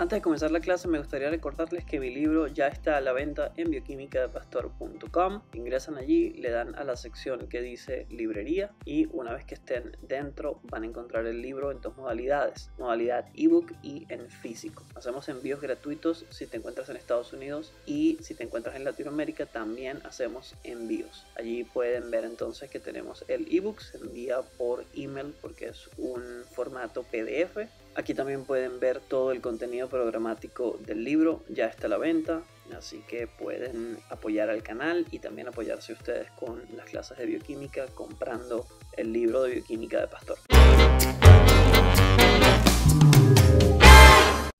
Antes de comenzar la clase me gustaría recordarles que mi libro ya está a la venta en bioquímicadepastor.com. Ingresan allí, le dan a la sección que dice librería y una vez que estén dentro van a encontrar el libro en dos modalidades, modalidad ebook y en físico. Hacemos envíos gratuitos si te encuentras en Estados Unidos y si te encuentras en Latinoamérica también hacemos envíos. Allí pueden ver entonces que tenemos el ebook, se envía por email porque es un formato PDF Aquí también pueden ver todo el contenido programático del libro, ya está a la venta, así que pueden apoyar al canal y también apoyarse ustedes con las clases de bioquímica comprando el libro de bioquímica de Pastor.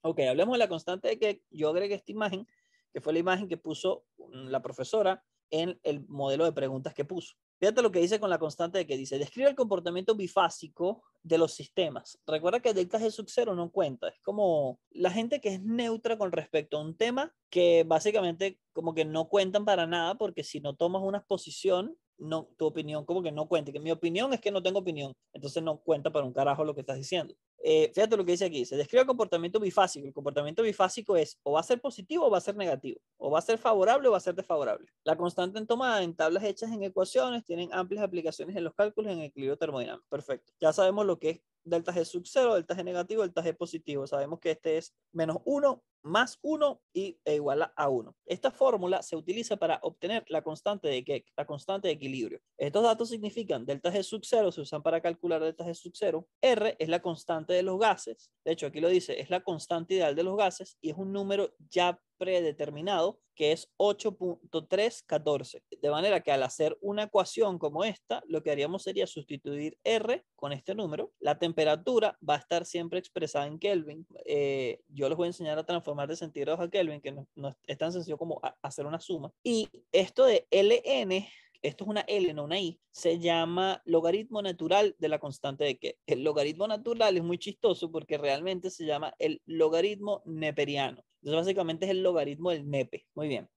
Ok, hablemos de la constante de que yo agregué esta imagen, que fue la imagen que puso la profesora en el modelo de preguntas que puso. Fíjate lo que dice con la constante de que dice, describe el comportamiento bifásico de los sistemas. Recuerda que delta G sub cero no cuenta, es como la gente que es neutra con respecto a un tema que básicamente como que no cuentan para nada porque si no tomas una posición, no, tu opinión como que no cuenta, que mi opinión es que no tengo opinión, entonces no cuenta para un carajo lo que estás diciendo. Eh, fíjate lo que dice aquí, se describe el comportamiento bifásico. El comportamiento bifásico es o va a ser positivo o va a ser negativo, o va a ser favorable o va a ser desfavorable. La constante en tomada en tablas hechas en ecuaciones tienen amplias aplicaciones en los cálculos en el equilibrio termodinámico. Perfecto. Ya sabemos lo que es delta G sub 0, delta G negativo, delta G positivo. Sabemos que este es menos 1 más 1 y e igual a 1. Esta fórmula se utiliza para obtener la constante de la constante de equilibrio. Estos datos significan delta G sub 0, se usan para calcular delta G sub 0. R es la constante de los gases. De hecho, aquí lo dice, es la constante ideal de los gases y es un número ya predeterminado, que es 8.314. De manera que al hacer una ecuación como esta, lo que haríamos sería sustituir R con este número. La temperatura va a estar siempre expresada en Kelvin. Eh, yo les voy a enseñar a transformar de centígrados a Kelvin, que no, es tan sencillo como hacer una suma. Y esto de LN esto es una L, no una I, se llama logaritmo natural de la constante de que. El logaritmo natural es muy chistoso porque realmente se llama el logaritmo neperiano. Entonces, básicamente es el logaritmo del nepe. Muy bien.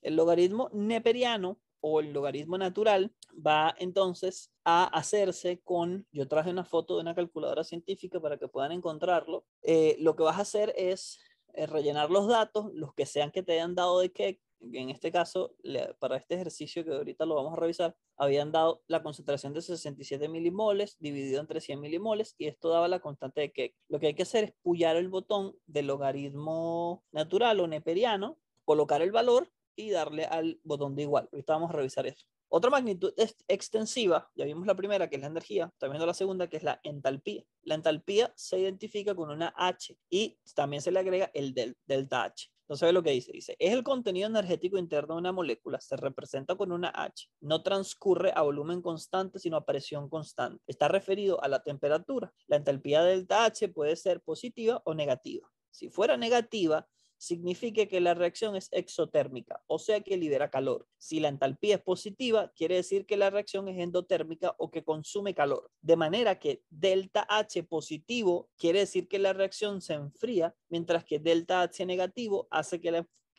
El logaritmo neperiano o el logaritmo natural va entonces a hacerse con, yo traje una foto de una calculadora científica para que puedan encontrarlo, eh, lo que vas a hacer es eh, rellenar los datos, los que sean que te hayan dado de qué, en este caso, para este ejercicio que ahorita lo vamos a revisar, habían dado la concentración de 67 milimoles dividido entre 100 milimoles y esto daba la constante de Keck. Lo que hay que hacer es pullar el botón del logaritmo natural o neperiano, colocar el valor y darle al botón de igual. Ahorita vamos a revisar eso. Otra magnitud extensiva, ya vimos la primera, que es la energía, también viendo la segunda, que es la entalpía. La entalpía se identifica con una H y también se le agrega el del, delta H. Entonces ve lo que dice. Dice, es el contenido energético interno de una molécula. Se representa con una H. No transcurre a volumen constante, sino a presión constante. Está referido a la temperatura. La entalpía delta H puede ser positiva o negativa. Si fuera negativa, signifique que la reacción es exotérmica, o sea que libera calor. Si la entalpía es positiva, quiere decir que la reacción es endotérmica o que consume calor. De manera que delta H positivo quiere decir que la reacción se enfría, mientras que delta H negativo hace que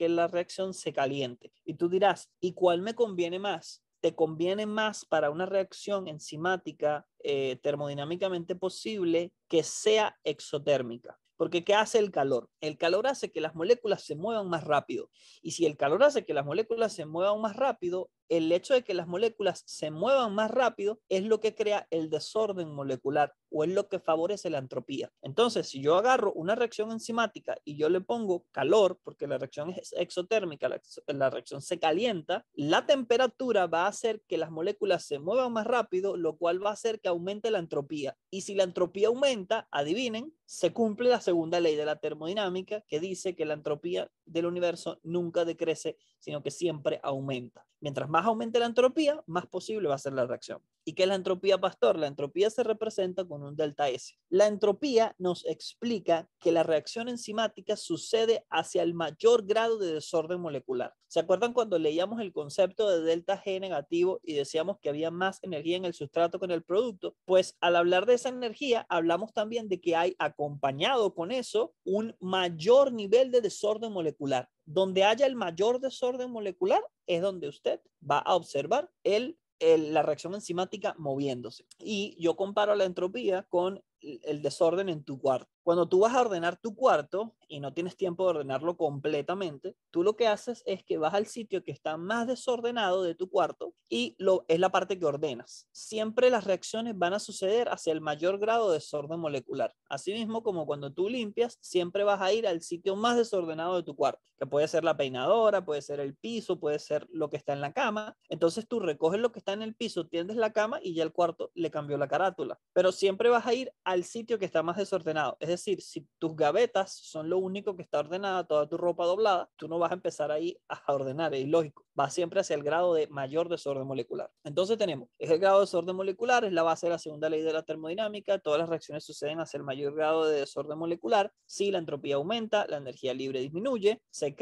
la, reacción se caliente. Y tú dirás, ¿y cuál me conviene más? te conviene más para una reacción enzimática eh, termodinámicamente posible que sea exotérmica. Porque ¿qué hace el calor? El calor hace que las moléculas se muevan más rápido. Y si el calor hace que las moléculas se muevan más rápido, el hecho de que las moléculas se muevan más rápido es lo que crea el desorden molecular o es lo que favorece la entropía. Entonces, si yo agarro una reacción enzimática y yo le pongo calor, porque la reacción es exotérmica, la, reacción se calienta, la temperatura va a hacer que las moléculas se muevan más rápido, lo cual va a hacer que aumente la entropía. Y si la entropía aumenta, adivinen, se cumple la segunda ley de la termodinámica que dice que la entropía del universo nunca decrece, sino que siempre aumenta. Mientras más más aumente la entropía, más posible va a ser la reacción. ¿Y qué es la entropía, Pastor? La entropía se representa con un delta S. La entropía nos explica que la reacción enzimática sucede hacia el mayor grado de desorden molecular. ¿Se acuerdan cuando leíamos el concepto de delta G negativo y decíamos que había más energía en el sustrato que en el producto? Pues al hablar de esa energía, hablamos también de que hay acompañado con eso un mayor nivel de desorden molecular. Donde haya el mayor desorden molecular es donde usted va a observar el la reacción enzimática moviéndose. Y yo comparo la entropía con el desorden en tu cuarto. Cuando tú vas a ordenar tu cuarto y no tienes tiempo de ordenarlo completamente, tú lo que haces es que vas al sitio que está más desordenado de tu cuarto y lo, es la parte que ordenas. Siempre las reacciones van a suceder hacia el mayor grado de desorden molecular. Asimismo, como cuando tú limpias, siempre vas a ir al sitio más desordenado de tu cuarto, que puede ser la peinadora, puede ser el piso, puede ser lo que está en la cama. Entonces tú recoges lo que está en el piso, tiendes la cama y ya el cuarto le cambió la carátula. Pero siempre vas a ir al sitio que está más desordenado. Es decir, si tus gavetas son lo único que está ordenada, toda tu ropa doblada, tú no vas a empezar ahí a ordenar, es lógico. Va siempre hacia el grado de mayor desorden molecular. Entonces tenemos, es el grado de desorden molecular, es la base de la segunda ley de la termodinámica, todas las reacciones suceden hacia el mayor grado de desorden molecular, si la entropía aumenta, la energía libre disminuye, se,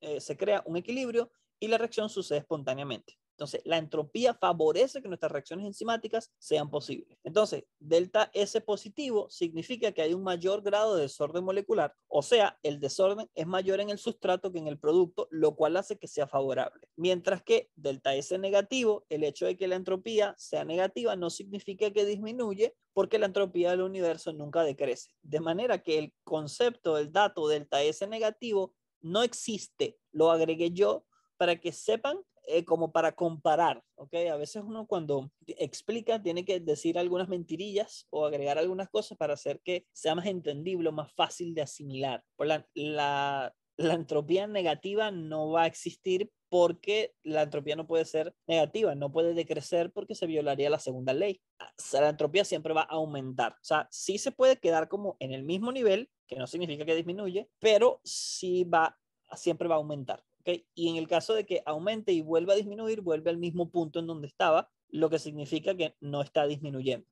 eh, se crea un equilibrio y la reacción sucede espontáneamente. Entonces, la entropía favorece que nuestras reacciones enzimáticas sean posibles. Entonces, delta S positivo significa que hay un mayor grado de desorden molecular, o sea, el desorden es mayor en el sustrato que en el producto, lo cual hace que sea favorable. Mientras que delta S negativo, el hecho de que la entropía sea negativa no significa que disminuye, porque la entropía del universo nunca decrece. De manera que el concepto del dato delta S negativo no existe. Lo agregué yo para que sepan eh, como para comparar, ¿ok? A veces uno cuando explica tiene que decir algunas mentirillas o agregar algunas cosas para hacer que sea más entendible o más fácil de asimilar. Por la, la, entropía negativa no va a existir porque la entropía no puede ser negativa, no puede decrecer porque se violaría la segunda ley. Ah, la entropía siempre va a aumentar. O sea, sí se puede quedar como en el mismo nivel, que no significa que disminuye, pero sí va, siempre va a aumentar. Y en el caso de que aumente y vuelva a disminuir, vuelve al mismo punto en donde estaba, lo que significa que no está disminuyendo,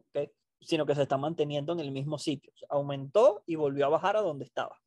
sino que se está manteniendo en el mismo sitio. aumentó y volvió a bajar a donde estaba.